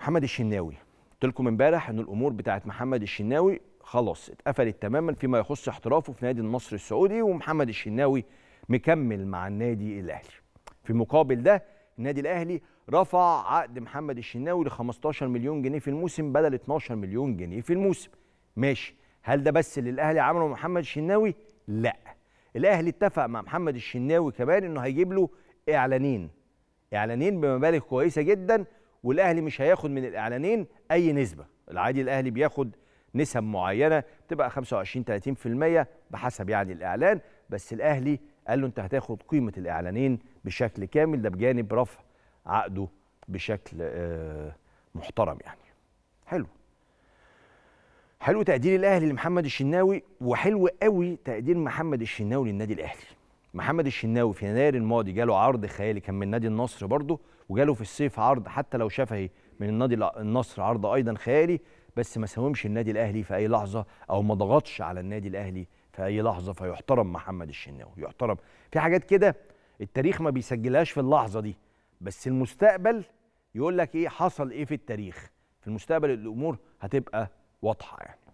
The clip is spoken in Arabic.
محمد الشناوي قلت لكم امبارح ان الامور بتاعت محمد الشناوي خلاص اتقفلت تماما فيما يخص احترافه في نادي النصر السعودي ومحمد الشناوي مكمل مع النادي الاهلي في مقابل ده النادي الاهلي رفع عقد محمد الشناوي ل 15 مليون جنيه في الموسم بدل 12 مليون جنيه في الموسم ماشي هل ده بس اللي الاهلي عمله محمد الشناوي لا الاهلي اتفق مع محمد الشناوي كمان انه هيجيب له اعلانين اعلانين بمبالغ كويسه جدا والاهلي مش هياخد من الاعلانين اي نسبه العادي الاهلي بياخد نسب معينه تبقى 25 30% بحسب يعني الاعلان بس الاهلي قال له انت هتاخد قيمه الاعلانين بشكل كامل ده بجانب رفع عقده بشكل آه، محترم يعني حلو حلو تقدير الاهلي لمحمد الشناوي وحلو قوي تقدير محمد الشناوي للنادي الاهلي محمد الشناوي في يناير الماضي جاله عرض خيالي كان من نادي النصر برضه وجاله في الصيف عرض حتى لو شفهي من نادي النصر عرض ايضا خيالي بس ما ساومش النادي الاهلي في اي لحظه او ما ضغطش على النادي الاهلي في اي لحظه فيحترم محمد الشناوي يحترم في حاجات كده التاريخ ما بيسجلهاش في اللحظه دي بس المستقبل يقول لك ايه حصل ايه في التاريخ في المستقبل الامور هتبقى واضحه يعني